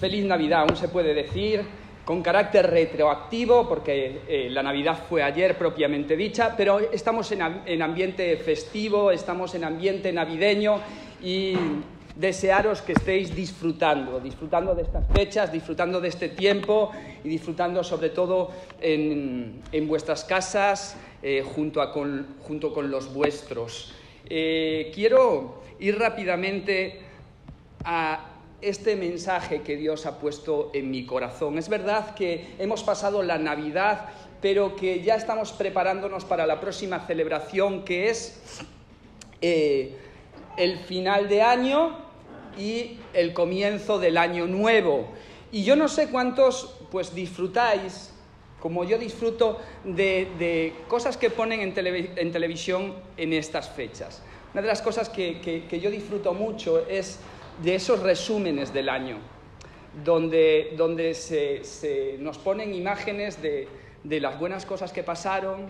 Feliz Navidad, aún se puede decir, con carácter retroactivo, porque eh, la Navidad fue ayer propiamente dicha, pero estamos en, ambiente festivo, estamos en ambiente navideño y desearos que estéis disfrutando, disfrutando de estas fechas, disfrutando de este tiempo y disfrutando sobre todo en, vuestras casas eh, junto, a con, con, los vuestros. Eh, quiero ir rápidamente a este mensaje que Dios ha puesto en mi corazón. Es verdad que hemos pasado la Navidad, pero que ya estamos preparándonos para la próxima celebración que es eh, el final de año y el comienzo del año nuevo. Y yo no sé cuántos pues disfrutáis, como yo disfruto, de, cosas que ponen en, televisión en estas fechas. Una de las cosas que yo disfruto mucho es de esos resúmenes del año, donde, se, nos ponen imágenes de, las buenas cosas que pasaron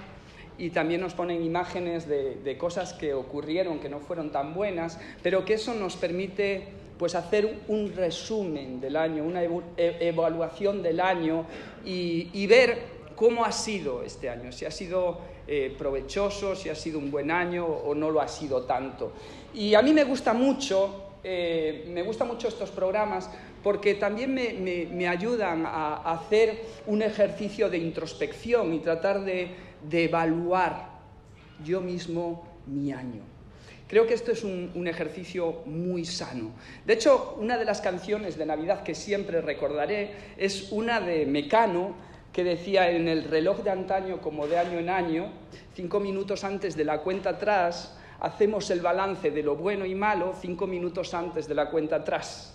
y también nos ponen imágenes de, cosas que ocurrieron que no fueron tan buenas, pero que eso nos permite pues hacer un, resumen del año, una e-, evaluación del año y, ver cómo ha sido este año, si ha sido eh, provechoso, si ha sido un buen año o no lo ha sido tanto. Y a mí me gusta mucho eh, me gustan mucho estos programas porque también me, ayudan a, hacer un ejercicio de introspección y tratar de, evaluar yo mismo mi año. Creo que esto es un, ejercicio muy sano. De hecho, una de las canciones de Navidad que siempre recordaré es una de Mecano que decía en el reloj de antaño como de año en año, cinco minutos antes de la cuenta atrás, hacemos el balance de lo bueno y malo cinco minutos antes de la cuenta atrás.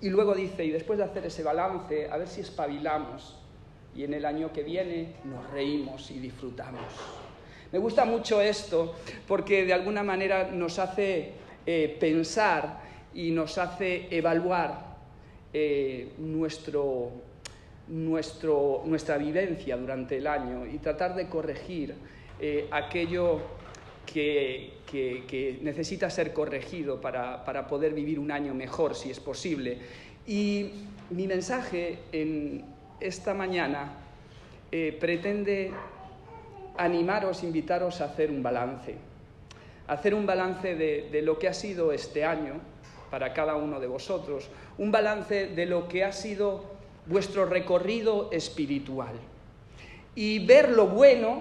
Y luego dice, y después de hacer ese balance, a ver si espabilamos y en el año que viene nos reímos y disfrutamos. Me gusta mucho esto porque de alguna manera nos hace eh, pensar y nos hace evaluar eh, nuestro, nuestra vivencia durante el año y tratar de corregir eh, aquello que, necesita ser corregido para, poder vivir un año mejor, si es posible. Y mi mensaje en esta mañana eh, pretende animaros, invitaros a hacer un balance, hacer un balance de, de lo que ha sido este año para cada uno de vosotros, un balance de lo que ha sido vuestro recorrido espiritual y ver lo bueno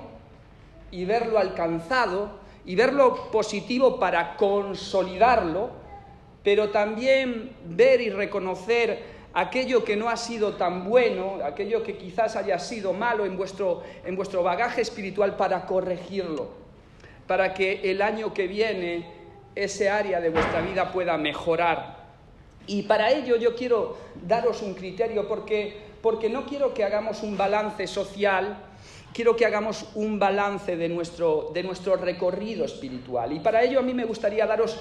y ver lo alcanzado y verlo positivo para consolidarlo, pero también ver y reconocer aquello que no ha sido tan bueno, aquello que quizás haya sido malo en vuestro, bagaje espiritual para corregirlo, para que el año que viene ese área de vuestra vida pueda mejorar. Y para ello yo quiero daros un criterio porque no quiero que hagamos un balance social quiero que hagamos un balance de nuestro, recorrido espiritual. Y para ello a mí me gustaría daros,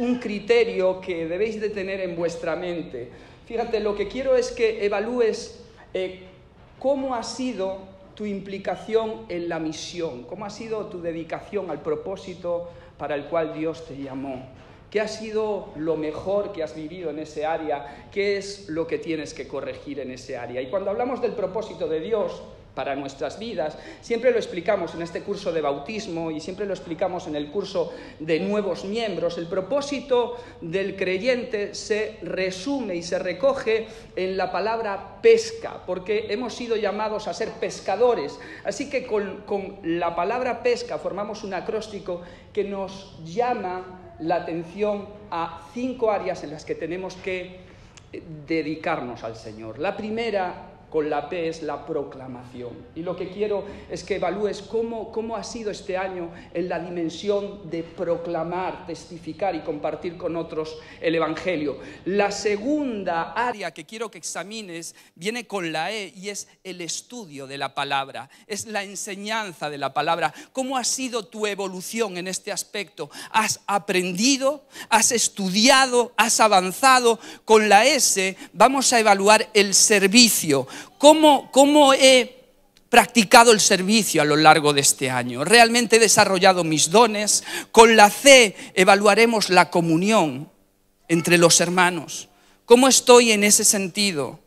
un criterio que debéis de tener en vuestra mente. Fíjate, lo que quiero es que evalúes eh, cómo ha sido tu implicación en la misión, cómo ha sido tu dedicación al propósito para el cual Dios te llamó. ¿Qué ha sido lo mejor que has vivido en ese área? ¿Qué es lo que tienes que corregir en ese área? Y cuando hablamos del propósito de Dios, para nuestras vidas. Siempre lo explicamos en este curso de bautismo y siempre lo explicamos en el curso de nuevos miembros. El propósito del creyente se resume y se recoge en la palabra pesca, porque hemos sido llamados a ser pescadores. Así que con, la palabra pesca formamos un acróstico que nos llama la atención a cinco áreas en las que tenemos que dedicarnos al Señor. La primera con la P es la proclamación. Y lo que quiero es que evalúes cómo, cómo ha sido este año en la dimensión de proclamar, testificar y compartir con otros el Evangelio. La segunda área que quiero que examines viene con la E y es el estudio de la palabra, es la enseñanza de la palabra. ¿Cómo ha sido tu evolución en este aspecto? ¿Has aprendido? ¿Has estudiado? ¿Has avanzado? Con la S vamos a evaluar el servicio cómo, cómo he practicado el servicio a lo largo de este año. Realmente he desarrollado mis dones. Con la C evaluaremos la comunión entre los hermanos. ¿Cómo estoy en ese sentido?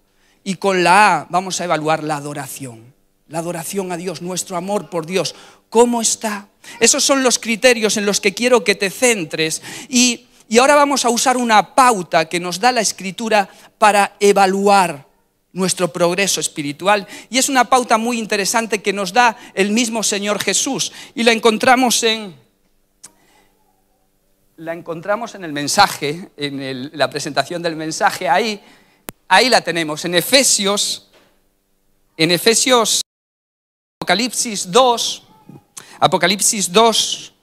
Y con la A vamos a evaluar la adoración. La adoración a Dios, nuestro amor por Dios. ¿Cómo está? Esos son los criterios en los que quiero que te centres. Y, y ahora vamos a usar una pauta que nos da la escritura para evaluar nuestro progreso espiritual. Y es una pauta muy interesante que nos da el mismo Señor Jesús. Y la encontramos en, la encontramos en el mensaje, en la presentación del mensaje. Ahí, ahí la tenemos, en Efesios, en Efesios, Apocalipsis 2, Apocalipsis 2,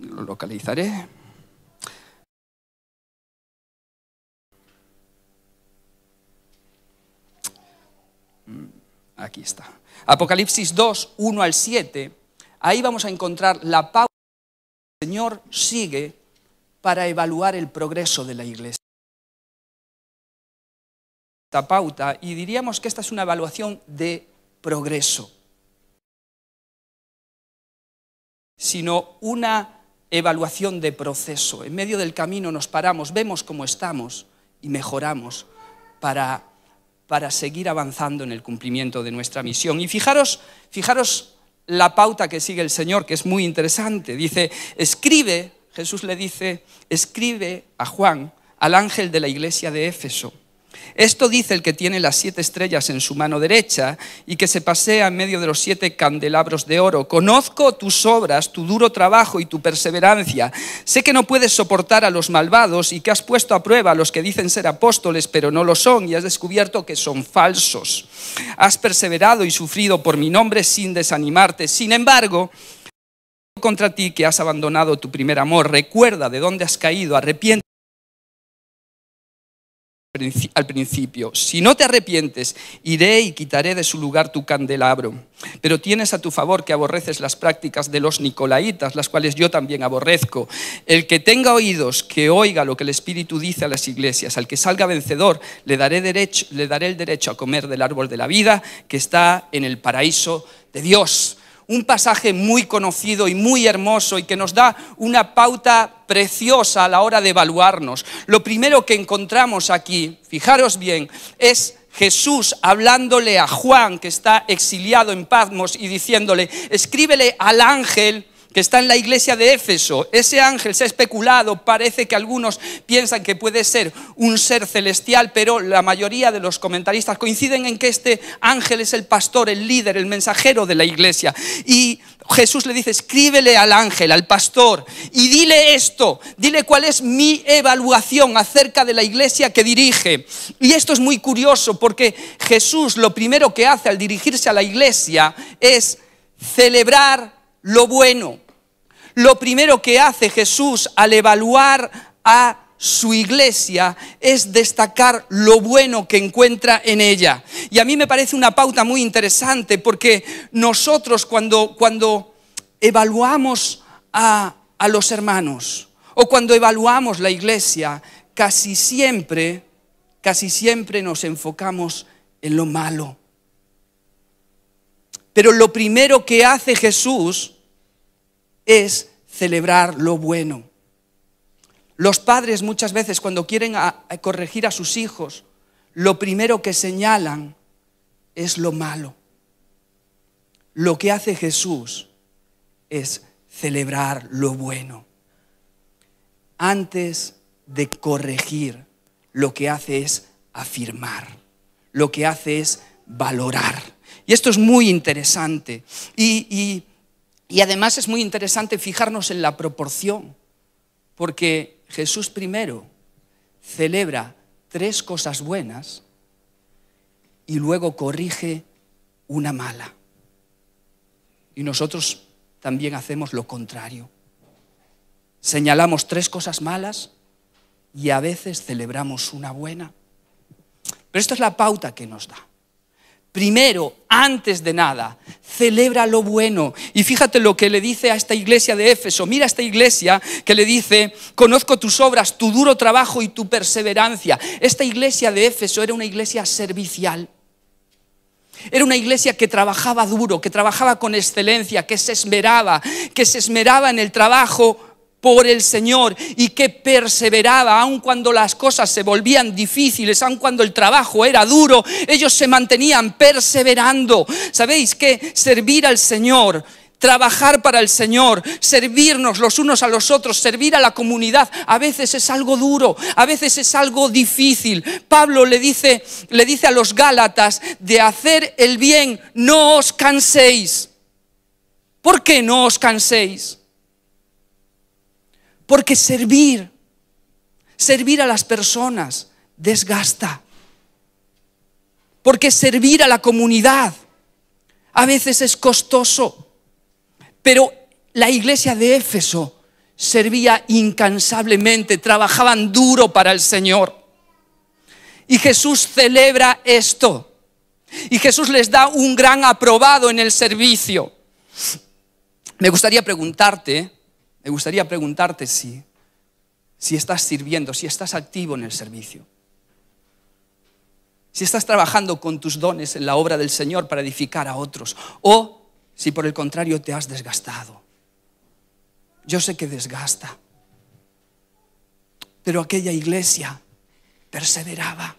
lo localizaré. Aquí está. Apocalipsis 2, 1 al 7. Ahí vamos a encontrar la pauta que el Señor sigue para evaluar el progreso de la iglesia. Esta pauta, y diríamos que esta es una evaluación de progreso, sino una evaluación de proceso. En medio del camino nos paramos, vemos cómo estamos y mejoramos para para seguir avanzando en el cumplimiento de nuestra misión. Y fijaros, fijaros la pauta que sigue el Señor, que es muy interesante. Dice, escribe, Jesús le dice, escribe a Juan, al ángel de la iglesia de Éfeso. Esto dice el que tiene las siete estrellas en su mano derecha y que se pasea en medio de los siete candelabros de oro. Conozco tus obras, tu duro trabajo y tu perseverancia. Sé que no puedes soportar a los malvados y que has puesto a prueba a los que dicen ser apóstoles pero no lo son y has descubierto que son falsos. Has perseverado y sufrido por mi nombre sin desanimarte. Sin embargo, contra ti que has abandonado tu primer amor. Recuerda de dónde has caído, arrepiente al principio, si no te arrepientes, iré y quitaré de su lugar tu candelabro. Pero tienes a tu favor que aborreces las prácticas de los nicolaitas, las cuales yo también aborrezco. El que tenga oídos, que oiga lo que el Espíritu dice a las iglesias. Al que salga vencedor, le daré, derecho, le daré el derecho a comer del árbol de la vida que está en el paraíso de Dios un pasaje muy conocido y muy hermoso y que nos da una pauta preciosa a la hora de evaluarnos. Lo primero que encontramos aquí, fijaros bien, es Jesús hablándole a Juan, que está exiliado en Patmos, y diciéndole, escríbele al ángel que está en la iglesia de Éfeso. Ese ángel se ha especulado, parece que algunos piensan que puede ser un ser celestial, pero la mayoría de los comentaristas coinciden en que este ángel es el pastor, el líder, el mensajero de la iglesia. Y Jesús le dice, escríbele al ángel, al pastor, y dile esto, dile cuál es mi evaluación acerca de la iglesia que dirige. Y esto es muy curioso porque Jesús lo primero que hace al dirigirse a la iglesia es celebrar lo bueno. Lo primero que hace Jesús al evaluar a su iglesia es destacar lo bueno que encuentra en ella. Y a mí me parece una pauta muy interesante porque nosotros cuando, evaluamos a, a los hermanos o cuando evaluamos la iglesia, casi siempre, casi siempre nos enfocamos en lo malo pero lo primero que hace Jesús es celebrar lo bueno. Los padres muchas veces cuando quieren corregir a sus hijos, lo primero que señalan es lo malo. Lo que hace Jesús es celebrar lo bueno. Antes de corregir, lo que hace es afirmar, lo que hace es valorar. Y esto es muy interesante. Y, además es muy interesante fijarnos en la proporción, porque Jesús primero celebra tres cosas buenas y luego corrige una mala. Y nosotros también hacemos lo contrario. Señalamos tres cosas malas y a veces celebramos una buena. Pero esta es la pauta que nos da. Primero, antes de nada, celebra lo bueno. Y fíjate lo que le dice a esta iglesia de Éfeso. Mira esta iglesia que le dice, conozco tus obras, tu duro trabajo y tu perseverancia. Esta iglesia de Éfeso era una iglesia servicial. Era una iglesia que trabajaba duro, que trabajaba con excelencia, que se esmeraba, que se esmeraba en el trabajo por el Señor y que perseveraba, aun cuando las cosas se volvían difíciles, aun cuando el trabajo era duro, ellos se mantenían perseverando. ¿Sabéis que servir al Señor trabajar para el Señor, servirnos los unos a los otros, servir a la comunidad, a veces es algo duro, a veces es algo difícil. Pablo le dice, le dice a los Gálatas de hacer el bien, no os canséis. ¿Por qué no os canséis? Porque servir, servir a las personas desgasta. Porque servir a la comunidad a veces es costoso. Pero la iglesia de Éfeso servía incansablemente, trabajaban duro para el Señor. Y Jesús celebra esto. Y Jesús les da un gran aprobado en el servicio. Me gustaría preguntarte, me gustaría preguntarte si, si estás sirviendo, si estás activo en el servicio. Si estás trabajando con tus dones en la obra del Señor para edificar a otros. O si por el contrario te has desgastado. Yo sé que desgasta. Pero aquella iglesia perseveraba.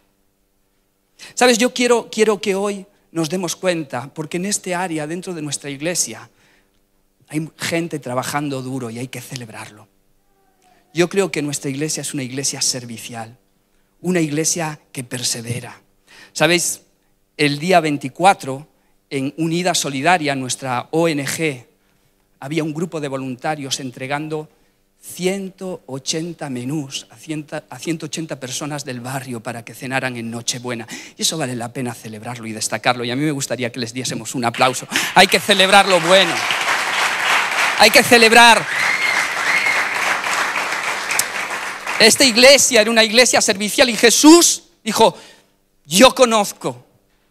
Sabes, yo quiero, quiero que hoy nos demos cuenta, porque en este área, dentro de nuestra iglesia, hay gente trabajando duro y hay que celebrarlo. Yo creo que nuestra iglesia es una iglesia servicial, una iglesia que persevera. ¿Sabéis? El día 24, en Unida Solidaria, nuestra ONG, había un grupo de voluntarios entregando 180 menús a 180 personas del barrio para que cenaran en Nochebuena. Y eso vale la pena celebrarlo y destacarlo. Y a mí me gustaría que les diésemos un aplauso. Hay que celebrar lo bueno. Hay que celebrar. Esta iglesia era una iglesia servicial y Jesús dijo, yo conozco,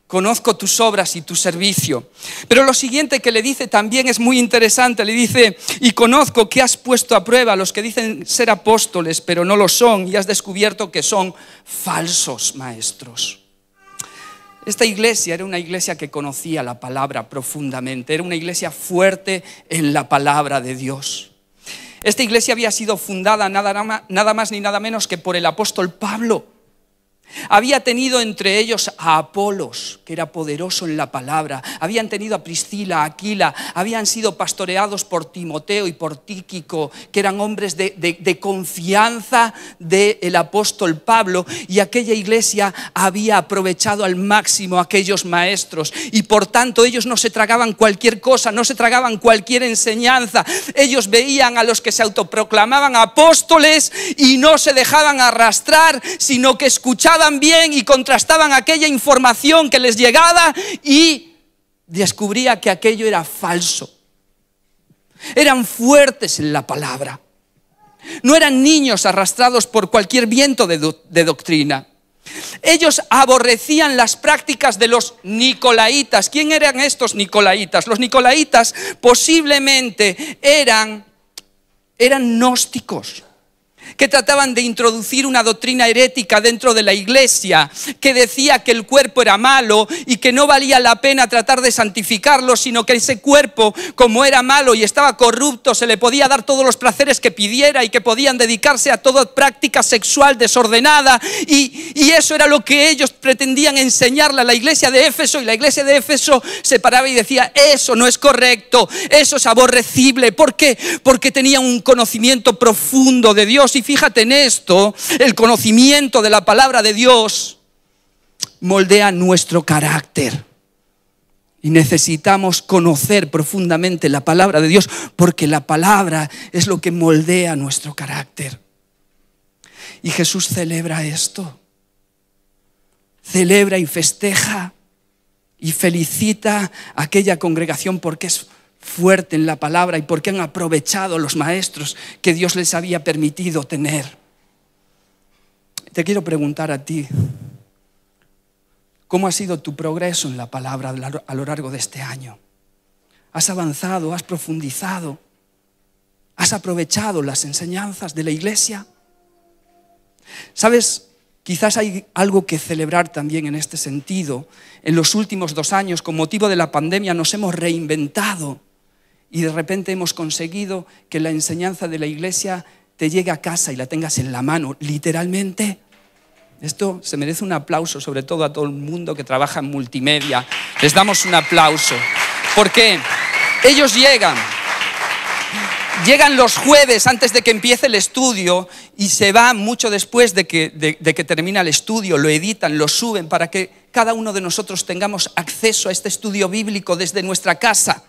conozco tus obras y tu servicio. Pero lo siguiente que le dice también es muy interesante, le dice, y conozco que has puesto a prueba a los que dicen ser apóstoles, pero no lo son, y has descubierto que son falsos maestros. Esta iglesia era una iglesia que conocía la palabra profundamente, era una iglesia fuerte en la palabra de Dios. Esta iglesia había sido fundada nada más, nada más ni nada menos que por el apóstol Pablo había tenido entre ellos a Apolos, que era poderoso en la palabra. Habían tenido a Priscila, a Aquila. Habían sido pastoreados por Timoteo y por Tíquico, que eran hombres de, confianza del apóstol Pablo. Y aquella iglesia había aprovechado al máximo aquellos maestros. Y por tanto ellos no se tragaban cualquier cosa, no se tragaban cualquier enseñanza. Ellos veían a los que se autoproclamaban apóstoles y no se dejaban arrastrar, sino que escuchaban bien y contrastaban aquella información que les llegaba y descubría que aquello era falso. Eran fuertes en la palabra. No eran niños arrastrados por cualquier viento de, de doctrina. Ellos aborrecían las prácticas de los nicolaitas. ¿Quién eran estos nicolaitas? Los nicolaitas posiblemente eran, eran gnósticos que trataban de introducir una doctrina herética dentro de la iglesia, que decía que el cuerpo era malo y que no valía la pena tratar de santificarlo, sino que ese cuerpo, como era malo y estaba corrupto, se le podía dar todos los placeres que pidiera y que podían dedicarse a toda práctica sexual desordenada. Y, eso era lo que ellos pretendían enseñarle a la iglesia de Éfeso. Y la iglesia de Éfeso se paraba y decía, eso no es correcto, eso es aborrecible. ¿Por qué? Porque tenía un conocimiento profundo de Dios y fíjate en esto, el conocimiento de la palabra de Dios moldea nuestro carácter. Y necesitamos conocer profundamente la palabra de Dios porque la palabra es lo que moldea nuestro carácter. Y Jesús celebra esto. Celebra y festeja y felicita a aquella congregación porque es fuerte en la palabra y porque han aprovechado los maestros que Dios les había permitido tener. Te quiero preguntar a ti, ¿cómo ha sido tu progreso en la palabra a lo largo de este año? ¿Has avanzado? ¿Has profundizado? ¿Has aprovechado las enseñanzas de la iglesia? ¿Sabes? Quizás hay algo que celebrar también en este sentido. En los últimos dos años, con motivo de la pandemia, nos hemos reinventado y de repente hemos conseguido que la enseñanza de la iglesia te llegue a casa y la tengas en la mano, literalmente. Esto se merece un aplauso, sobre todo a todo el mundo que trabaja en multimedia. Les damos un aplauso. Porque ellos llegan, llegan los jueves antes de que empiece el estudio y se van mucho después de que, de que termina el estudio, lo editan, lo suben para que cada uno de nosotros tengamos acceso a este estudio bíblico desde nuestra casa.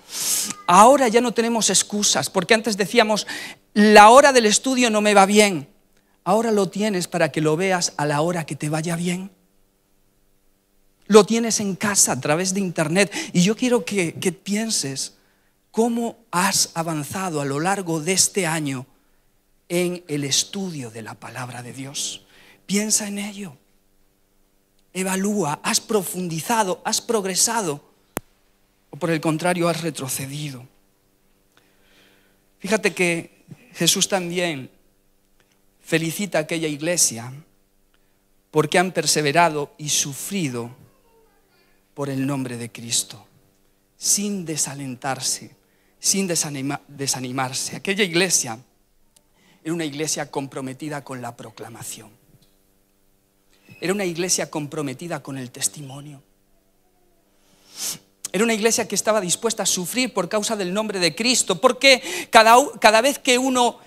Ahora ya no tenemos excusas, porque antes decíamos, la hora del estudio no me va bien. Ahora lo tienes para que lo veas a la hora que te vaya bien. Lo tienes en casa a través de internet. Y yo quiero que, pienses cómo has avanzado a lo largo de este año en el estudio de la palabra de Dios. Piensa en ello evalúa, has profundizado, has progresado o por el contrario has retrocedido. Fíjate que Jesús también felicita a aquella iglesia porque han perseverado y sufrido por el nombre de Cristo, sin desalentarse, sin desanimarse. Aquella iglesia era una iglesia comprometida con la proclamación. Era una iglesia comprometida con el testimonio. Era una iglesia que estaba dispuesta a sufrir por causa del nombre de Cristo, porque cada, cada vez que uno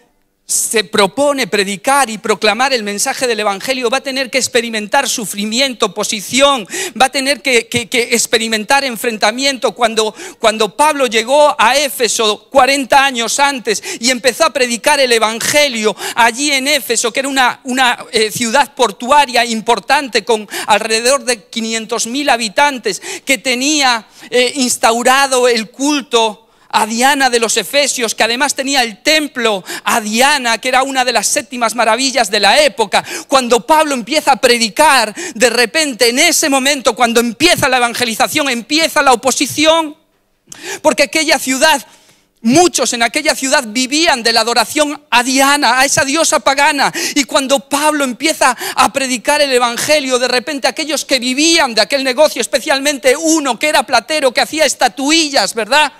se propone predicar y proclamar el mensaje del Evangelio va a tener que experimentar sufrimiento, oposición, va a tener que, experimentar enfrentamiento. Cuando, cuando Pablo llegó a Éfeso 40 años antes y empezó a predicar el Evangelio allí en Éfeso, que era una, eh, ciudad portuaria importante con alrededor de 500.000 habitantes, que tenía eh, instaurado el culto a Diana de los Efesios, que además tenía el templo, a Diana, que era una de las séptimas maravillas de la época. Cuando Pablo empieza a predicar, de repente en ese momento, cuando empieza la evangelización, empieza la oposición, porque aquella ciudad... Muchos en aquella ciudad vivían de la adoración a Diana, a esa diosa pagana. Y cuando Pablo empieza a predicar el Evangelio, de repente aquellos que vivían de aquel negocio, especialmente uno que era platero, que hacía estatuillas, ¿verdad?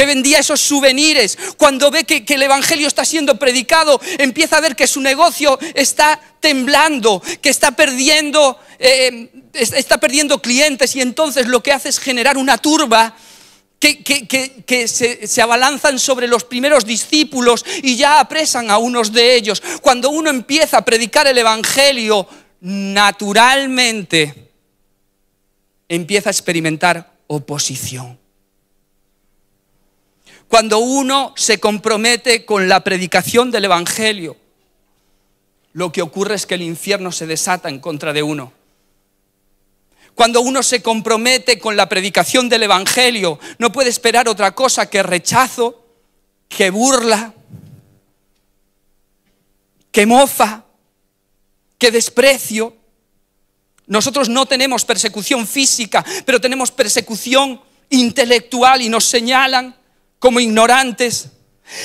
que vendía esos souvenirs, cuando ve que, el Evangelio está siendo predicado, empieza a ver que su negocio está temblando, que está perdiendo, eh, está perdiendo clientes y entonces lo que hace es generar una turba que, se, se, abalanzan sobre los primeros discípulos y ya apresan a unos de ellos. Cuando uno empieza a predicar el Evangelio, naturalmente empieza a experimentar oposición cuando uno se compromete con la predicación del Evangelio, lo que ocurre es que el infierno se desata en contra de uno. Cuando uno se compromete con la predicación del Evangelio, no puede esperar otra cosa que rechazo, que burla, que mofa, que desprecio. Nosotros no tenemos persecución física, pero tenemos persecución intelectual y nos señalan como ignorantes.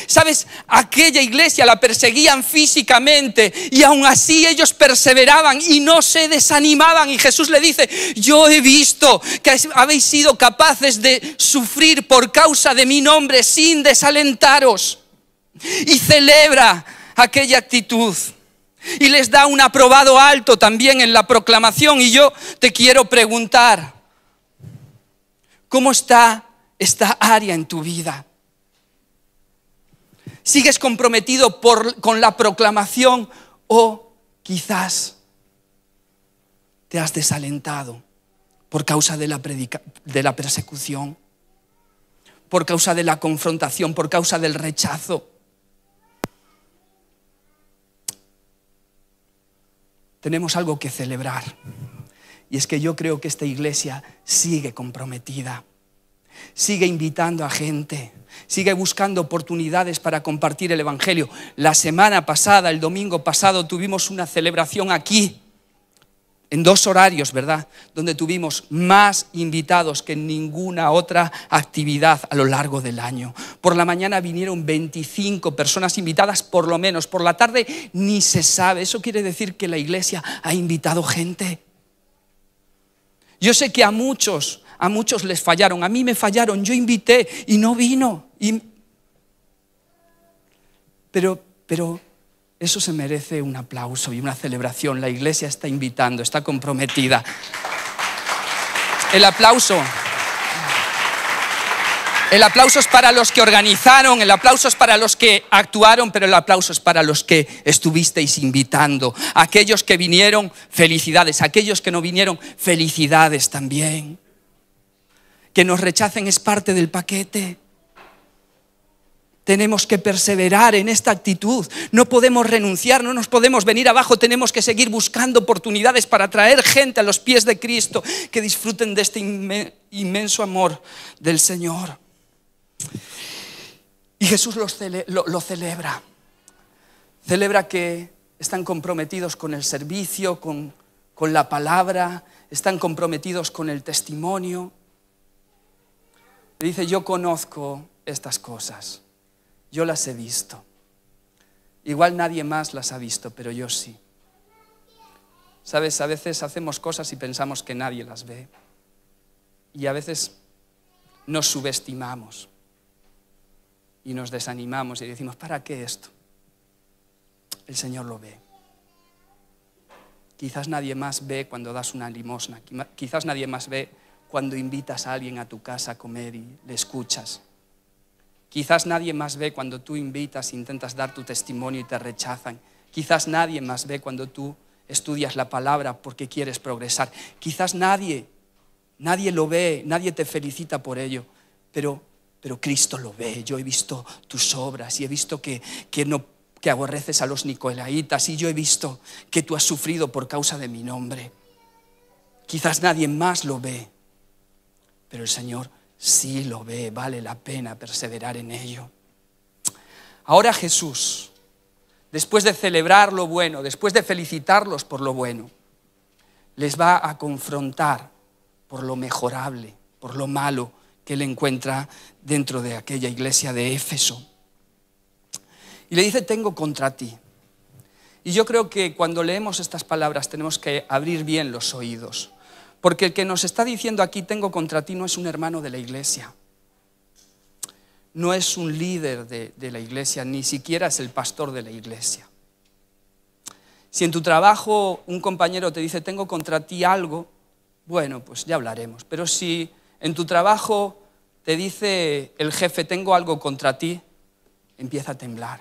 Sabes, aquella iglesia la perseguían físicamente y aún así ellos perseveraban y no se desanimaban. Y Jesús le dice, yo he visto que habéis sido capaces de sufrir por causa de mi nombre sin desalentaros. Y celebra aquella actitud. Y les da un aprobado alto también en la proclamación. Y yo te quiero preguntar, ¿cómo está esta área en tu vida. ¿Sigues comprometido con la proclamación o quizás te has desalentado por causa de la persecución, por causa de la confrontación, por causa del rechazo? Tenemos algo que celebrar. Y es que yo creo que esta iglesia sigue comprometida Sigue invitando a gente. Sigue buscando oportunidades para compartir el Evangelio. La semana pasada, el domingo pasado, tuvimos una celebración aquí, en dos horarios, ¿verdad? Donde tuvimos más invitados que en ninguna otra actividad a lo largo del año. Por la mañana vinieron 25 personas invitadas, por lo menos. Por la tarde ni se sabe. Eso quiere decir que la iglesia ha invitado gente. Yo sé que a muchos a muchos les fallaron, a mí me fallaron, yo invité y no vino. Pero, pero eso se merece un aplauso y una celebración. La iglesia está invitando, está comprometida. El aplauso. El aplauso es para los que organizaron, el aplauso es para los que actuaron, pero el aplauso es para los que estuvisteis invitando. Aquellos que vinieron, felicidades. Aquellos que no vinieron, felicidades también. Que nos rechacen es parte del paquete. Tenemos que perseverar en esta actitud. No podemos renunciar, no nos podemos venir abajo. Tenemos que seguir buscando oportunidades para traer gente a los pies de Cristo que disfruten de este inmenso amor del Señor. Y Jesús lo, celebra. Celebra que están comprometidos con el servicio, con la palabra, están comprometidos con el testimonio dice, yo conozco estas cosas, yo las he visto. Igual nadie más las ha visto, pero yo sí. Sabes, a veces hacemos cosas y pensamos que nadie las ve. Y a veces nos subestimamos y nos desanimamos y decimos, ¿para qué esto? El Señor lo ve. Quizás nadie más ve cuando das una limosna, quizás nadie más ve cuando invitas a alguien a tu casa a comer y le escuchas. Quizás nadie más ve cuando tú invitas e intentas dar tu testimonio y te rechazan. Quizás nadie más ve cuando tú estudias la palabra porque quieres progresar. Quizás nadie, nadie lo ve, nadie te felicita por ello, pero, pero Cristo lo ve. Yo he visto tus obras y he visto que, que no que aborreces a los nicolaitas y yo he visto que tú has sufrido por causa de mi nombre. Quizás nadie más lo ve, pero el Señor sí lo ve, vale la pena perseverar en ello. Ahora Jesús, después de celebrar lo bueno, después de felicitarlos por lo bueno, les va a confrontar por lo mejorable, por lo malo que él encuentra dentro de aquella iglesia de Éfeso. Y le dice, tengo contra ti. Y yo creo que cuando leemos estas palabras tenemos que abrir bien los oídos, porque el que nos está diciendo aquí tengo contra ti no es un hermano de la iglesia, no es un líder de, la iglesia, ni siquiera es el pastor de la iglesia. Si en tu trabajo un compañero te dice tengo contra ti algo, bueno, pues ya hablaremos. Pero si en tu trabajo te dice el jefe tengo algo contra ti, empieza a temblar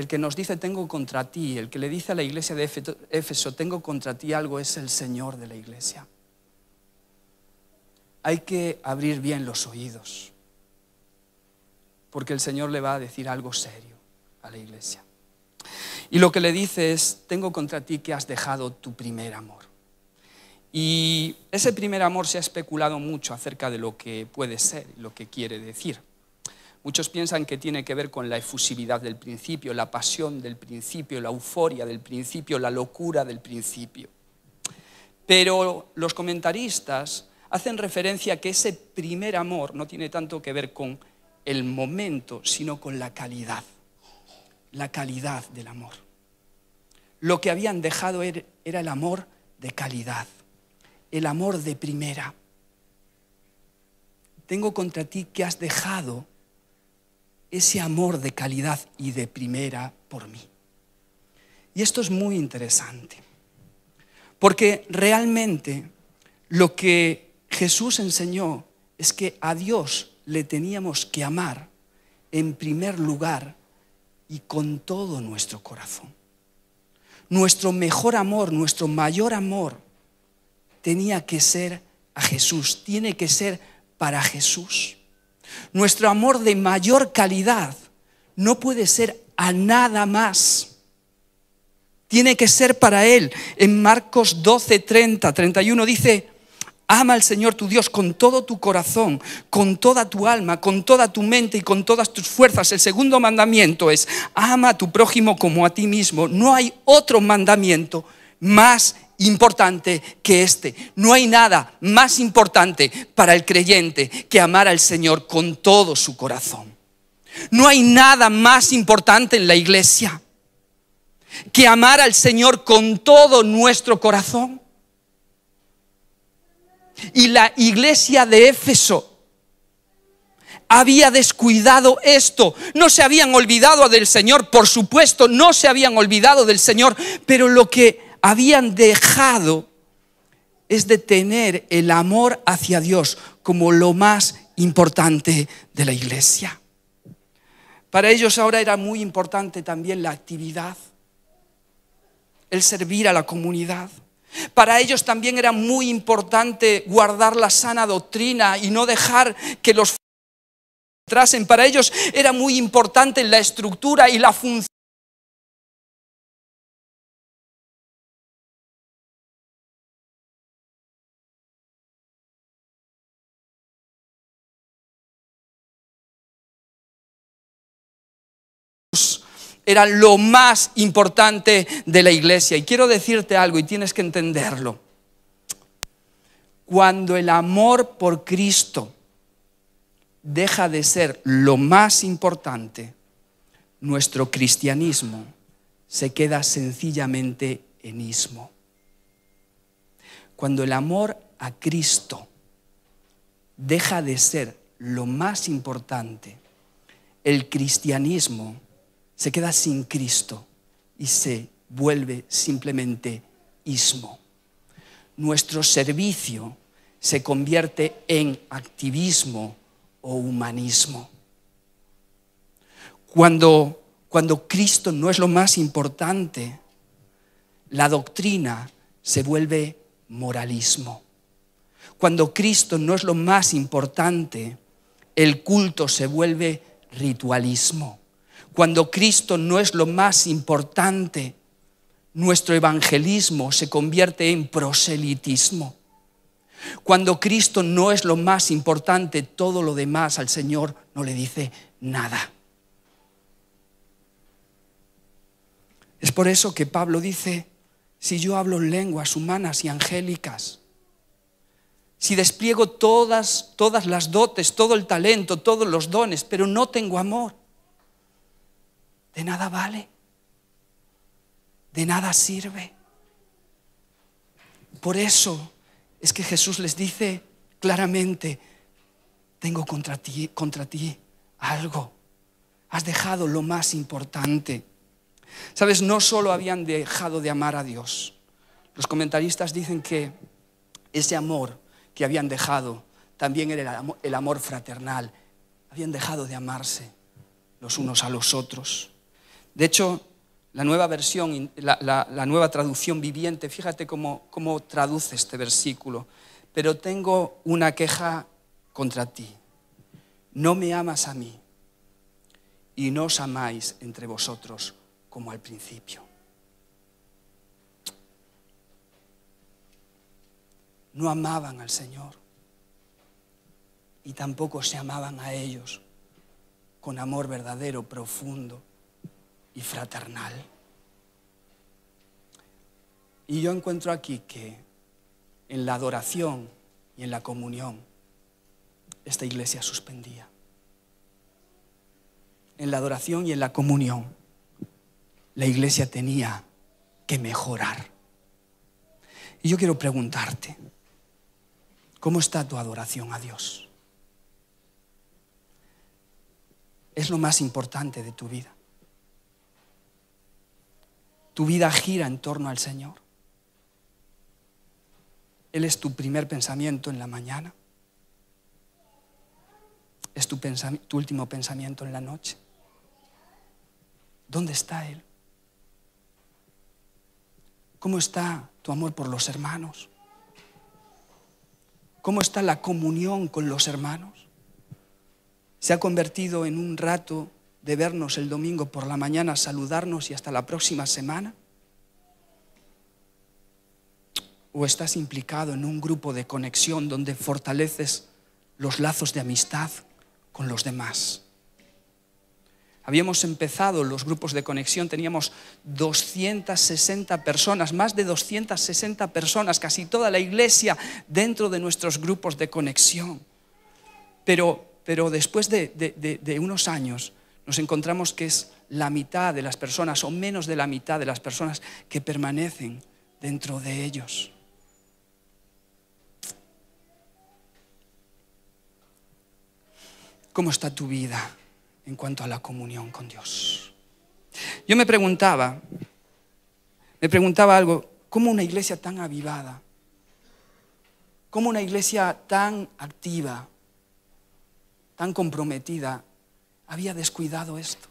El que nos dice tengo contra ti, el que le dice a la iglesia de Éfeso tengo contra ti algo es el Señor de la iglesia. Hay que abrir bien los oídos, porque el Señor le va a decir algo serio a la iglesia. Y lo que le dice es, tengo contra ti que has dejado tu primer amor. Y ese primer amor se ha especulado mucho acerca de lo que puede ser, lo que quiere decir. Muchos piensan que tiene que ver con la efusividad del principio, la pasión del principio, la euforia del principio, la locura del principio. Pero los comentaristas hacen referencia a que ese primer amor no tiene tanto que ver con el momento, sino con la calidad, la calidad del amor. Lo que habían dejado er, era el amor de calidad, el amor de primera. Tengo contra ti que has dejado ese amor de calidad y de primera por mí. Y esto es muy interesante, porque realmente lo que Jesús enseñó es que a Dios le teníamos que amar en primer lugar y con todo nuestro corazón. Nuestro mejor amor, nuestro mayor amor tenía que ser a Jesús, tiene que ser para Jesús. Nuestro amor de mayor calidad no puede ser a nada más. Tiene que ser para Él. En Marcos 12, 30, 31 dice, ama al Señor tu Dios con todo tu corazón, con toda tu alma, con toda tu mente y con todas tus fuerzas. El segundo mandamiento es, ama a tu prójimo como a ti mismo. No hay otro mandamiento más importante que este. No hay nada más importante para el creyente que amar al Señor con todo su corazón. No hay nada más importante en la iglesia que amar al Señor con todo nuestro corazón. Y la iglesia de Éfeso había descuidado esto. No se habían olvidado del Señor, por supuesto, no se habían olvidado del Señor, pero lo que habían dejado es de tener el amor hacia Dios como lo más importante de la iglesia. Para ellos ahora era muy importante también la actividad, el servir a la comunidad. Para ellos también era muy importante guardar la sana doctrina y no dejar que los entrasen. Para ellos era muy importante la estructura y la función era lo más importante de la iglesia. Y quiero decirte algo y tienes que entenderlo. Cuando el amor por Cristo deja de ser lo más importante, nuestro cristianismo se queda sencillamente en ismo. Cuando el amor a Cristo deja de ser lo más importante, el cristianismo se queda sin Cristo y se vuelve simplemente ismo. Nuestro servicio se convierte en activismo o humanismo. Cuando, cuando Cristo no es lo más importante, la doctrina se vuelve moralismo. Cuando Cristo no es lo más importante, el culto se vuelve ritualismo. Cuando Cristo no es lo más importante, nuestro evangelismo se convierte en proselitismo. Cuando Cristo no es lo más importante, todo lo demás al Señor no le dice nada. Es por eso que Pablo dice, si yo hablo en lenguas humanas y angélicas, si despliego todas, todas las dotes, todo el talento, todos los dones, pero no tengo amor, de nada vale, de nada sirve. Por eso es que Jesús les dice claramente, tengo contra ti, contra ti algo. Has dejado lo más importante. Sabes, no solo habían dejado de amar a Dios. Los comentaristas dicen que ese amor que habían dejado también era el amor fraternal. Habían dejado de amarse los unos a los otros. De hecho, la nueva versión, la, nueva traducción viviente, fíjate cómo traduce este versículo. Pero tengo una queja contra ti. No me amas a mí y no os amáis entre vosotros como al principio. No amaban al Señor y tampoco se amaban a ellos con amor verdadero, profundo fraternal. Y yo encuentro aquí que en la adoración y en la comunión esta iglesia suspendía. En la adoración y en la comunión la iglesia tenía que mejorar. Y yo quiero preguntarte, ¿cómo está tu adoración a Dios? Es lo más importante de tu vida. Tu vida gira en torno al Señor. Él es tu primer pensamiento en la mañana. Es tu, último pensamiento en la noche. ¿Dónde está Él? ¿Cómo está tu amor por los hermanos? ¿Cómo está la comunión con los hermanos? Se ha convertido en un rato de vernos el domingo por la mañana, saludarnos y hasta la próxima semana? ¿O estás implicado en un grupo de conexión donde fortaleces los lazos de amistad con los demás? Habíamos empezado los grupos de conexión, teníamos 260 personas, más de 260 personas, casi toda la iglesia dentro de nuestros grupos de conexión. Pero, pero después de unos años, nos encontramos que es la mitad de las personas o menos de la mitad de las personas que permanecen dentro de ellos. ¿Cómo está tu vida en cuanto a la comunión con Dios? Yo me preguntaba, me preguntaba algo, ¿cómo una iglesia tan avivada? ¿Cómo una iglesia tan activa, tan comprometida había descuidado esto?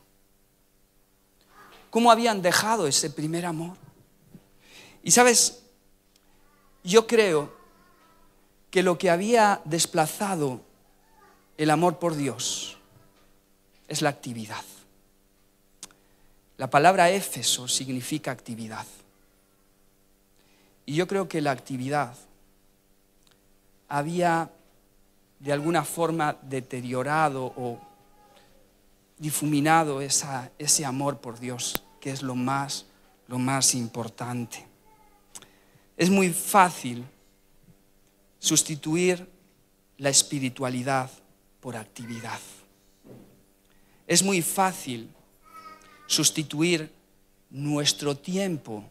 ¿Cómo habían dejado ese primer amor? Y sabes, yo creo que lo que había desplazado el amor por Dios es la actividad. La palabra Éfeso significa actividad. Y yo creo que la actividad había de alguna forma deteriorado o difuminado ese amor por Dios, que es lo más, lo más importante. Es muy fácil sustituir la espiritualidad por actividad. Es muy fácil sustituir nuestro tiempo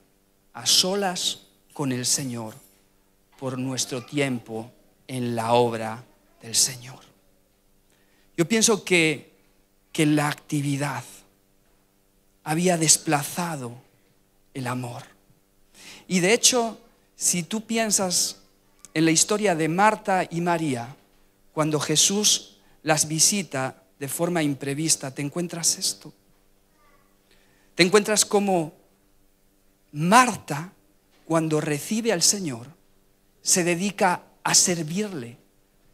a solas con el Señor por nuestro tiempo en la obra del Señor. Yo pienso que que la actividad había desplazado el amor. Y de hecho, si tú piensas en la historia de Marta y María, cuando Jesús las visita de forma imprevista, te encuentras esto. Te encuentras como Marta, cuando recibe al Señor, se dedica a servirle,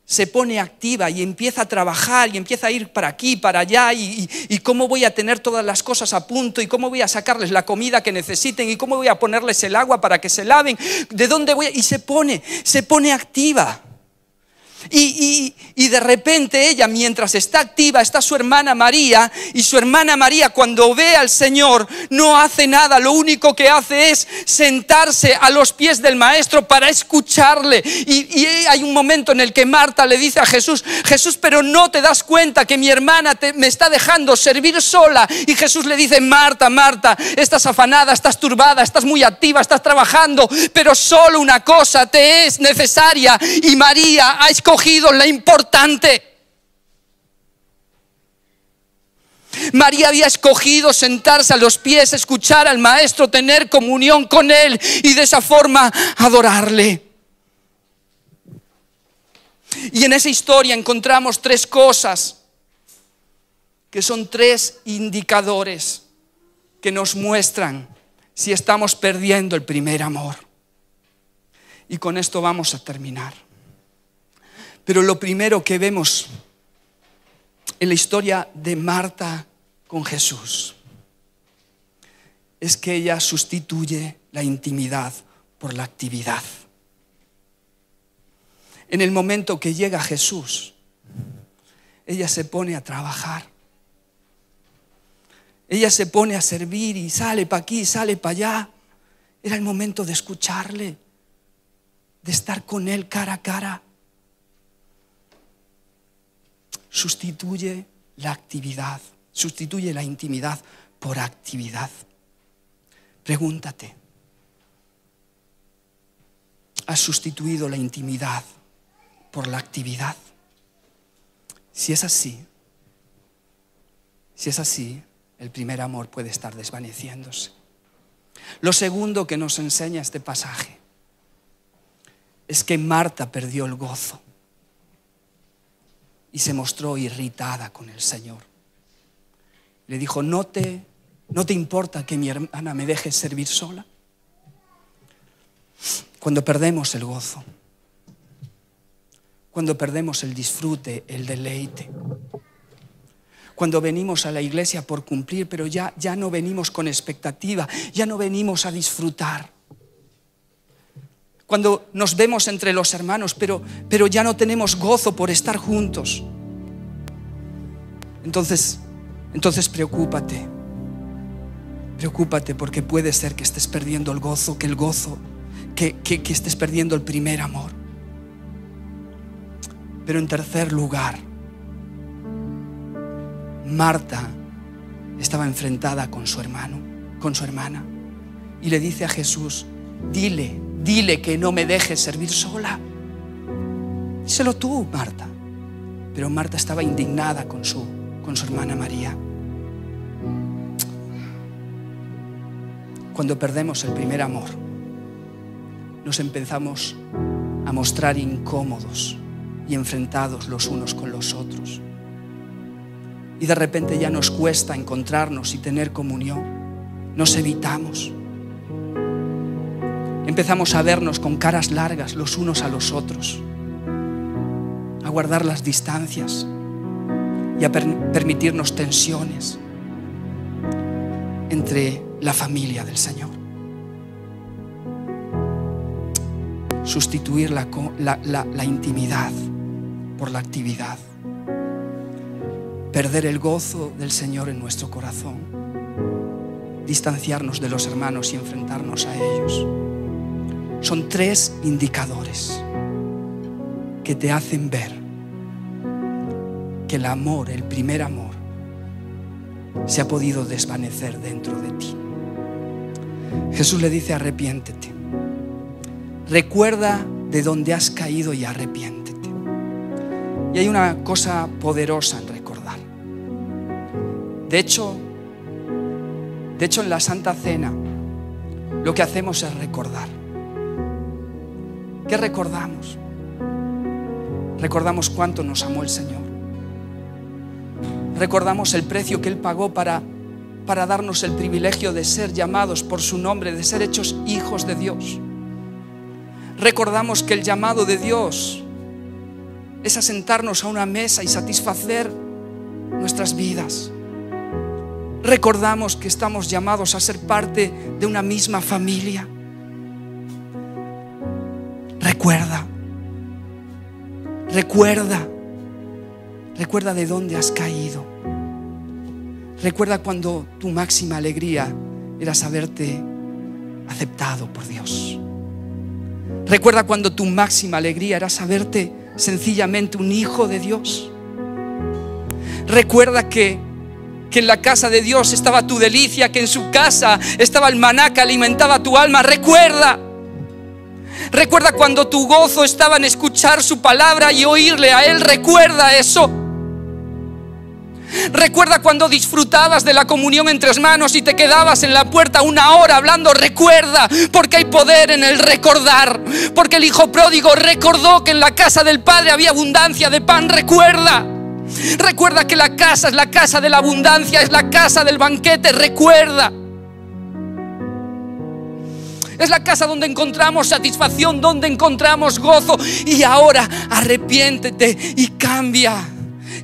se pone activa y empieza a trabajar y empieza a ir para aquí, para allá, y, cómo voy a tener todas las cosas a punto, y cómo voy a sacarles la comida que necesiten, y cómo voy a ponerles el agua para que se laven, de dónde voy, y se pone, se pone activa. Y, de repente ella, mientras está activa, está su hermana María, y su hermana María cuando ve al Señor no hace nada, lo único que hace es sentarse a los pies del Maestro para escucharle. Y, hay un momento en el que Marta le dice a Jesús, Jesús, pero no te das cuenta que mi hermana me está dejando servir sola. Y Jesús le dice, Marta, Marta, estás afanada, estás turbada, estás muy activa, estás trabajando, pero solo una cosa te es necesaria. Y María ha la importante. María había escogido sentarse a los pies, escuchar al Maestro, tener comunión con Él y de esa forma adorarle. Y en esa historia encontramos tres cosas que son tres indicadores que nos muestran si estamos perdiendo el primer amor. Y con esto vamos a terminar. Pero lo primero que vemos en la historia de Marta con Jesús es que ella sustituye la intimidad por la actividad. En el momento que llega Jesús, ella se pone a trabajar. Ella se pone a servir y sale para aquí, sale para allá. Era el momento de escucharle, de estar con él cara a cara sustituye la actividad, sustituye la intimidad por actividad. Pregúntate, ¿has sustituido la intimidad por la actividad? Si es así, si es así, el primer amor puede estar desvaneciéndose. Lo segundo que nos enseña este pasaje es que Marta perdió el gozo y se mostró irritada con el Señor. Le dijo, ¿no te, ¿no te importa que mi hermana me deje servir sola? Cuando perdemos el gozo, cuando perdemos el disfrute, el deleite, cuando venimos a la iglesia por cumplir, pero ya, ya no venimos con expectativa, ya no venimos a disfrutar cuando nos vemos entre los hermanos, pero, pero ya no tenemos gozo por estar juntos. Entonces, entonces preocúpate. Preocúpate porque puede ser que estés perdiendo el gozo, que el gozo, que, que estés perdiendo el primer amor. Pero en tercer lugar, Marta estaba enfrentada con su hermano, con su hermana, y le dice a Jesús, dile Dile que no me dejes servir sola. Se lo tú, Marta. Pero Marta estaba indignada con su, con su hermana María. Cuando perdemos el primer amor, nos empezamos a mostrar incómodos y enfrentados los unos con los otros. Y de repente ya nos cuesta encontrarnos y tener comunión. Nos evitamos Empezamos a vernos con caras largas los unos a los otros, a guardar las distancias y a permitirnos tensiones entre la familia del Señor. Sustituir la intimidad por la actividad. Perder el gozo del Señor en nuestro corazón. Distanciarnos de los hermanos y enfrentarnos a ellos. Son tres indicadores que te hacen ver que el amor, el primer amor, se ha podido desvanecer dentro de ti. Jesús le dice, arrepiéntete. Recuerda de dónde has caído y arrepiéntete. Y hay una cosa poderosa en recordar. De hecho, de hecho en la Santa Cena lo que hacemos es recordar. ¿Qué recordamos? Recordamos cuánto nos amó el Señor. Recordamos el precio que Él pagó para, para darnos el privilegio de ser llamados por su nombre, de ser hechos hijos de Dios. Recordamos que el llamado de Dios es asentarnos a una mesa y satisfacer nuestras vidas. Recordamos que estamos llamados a ser parte de una misma familia recuerda, recuerda, recuerda de dónde has caído. Recuerda cuando tu máxima alegría era saberte aceptado por Dios. Recuerda cuando tu máxima alegría era saberte sencillamente un hijo de Dios. Recuerda que, que, en la casa de Dios estaba tu delicia, que en su casa estaba el maná que alimentaba tu alma. Recuerda Recuerda cuando tu gozo estaba en escuchar su palabra y oírle a Él. Recuerda eso. Recuerda cuando disfrutabas de la comunión entre tres manos y te quedabas en la puerta una hora hablando. Recuerda, porque hay poder en el recordar. Porque el Hijo Pródigo recordó que en la casa del Padre había abundancia de pan. Recuerda. Recuerda que la casa es la casa de la abundancia, es la casa del banquete. Recuerda. Es la casa donde encontramos satisfacción, donde encontramos gozo. Y ahora arrepiéntete y cambia.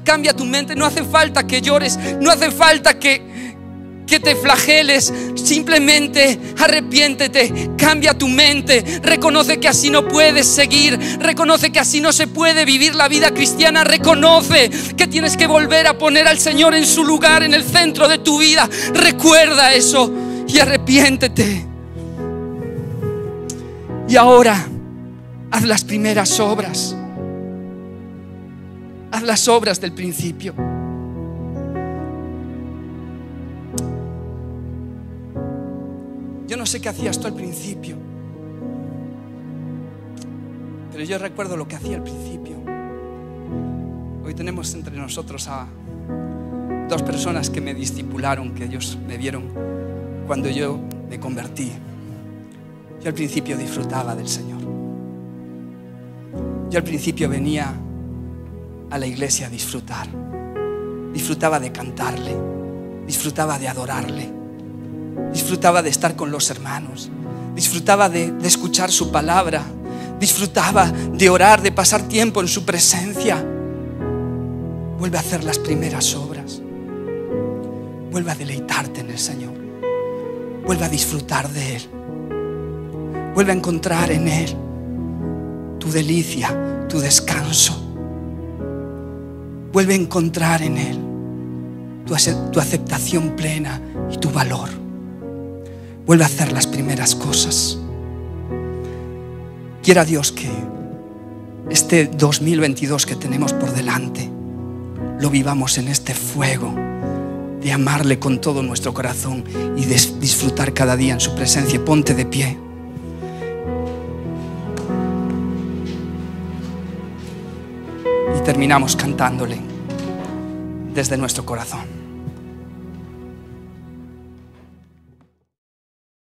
Cambia tu mente. No hace falta que llores. No hace falta que, que te flageles. Simplemente arrepiéntete. Cambia tu mente. Reconoce que así no puedes seguir. Reconoce que así no se puede vivir la vida cristiana. Reconoce que tienes que volver a poner al Señor en su lugar, en el centro de tu vida. Recuerda eso y arrepiéntete. Y ahora, haz las primeras obras. Haz las obras del principio. Yo no sé qué hacías tú al principio, pero yo recuerdo lo que hacía al principio. Hoy tenemos entre nosotros a dos personas que me discipularon, que ellos me vieron cuando yo me convertí. Yo al principio disfrutaba del Señor. Yo al principio venía a la iglesia a disfrutar. Disfrutaba de cantarle, disfrutaba de adorarle, disfrutaba de estar con los hermanos, disfrutaba de, escuchar su palabra, disfrutaba de orar, de pasar tiempo en su presencia. Vuelve a hacer las primeras obras. Vuelve a deleitarte en el Señor. Vuelve a disfrutar de Él. Vuelve a encontrar en Él tu delicia, tu descanso. Vuelve a encontrar en Él tu, aceptación plena y tu valor. Vuelve a hacer las primeras cosas. Quiera Dios que este 2022 que tenemos por delante lo vivamos en este fuego de amarle con todo nuestro corazón y de disfrutar cada día en su presencia. Ponte de pie. terminamos cantándole desde nuestro corazón.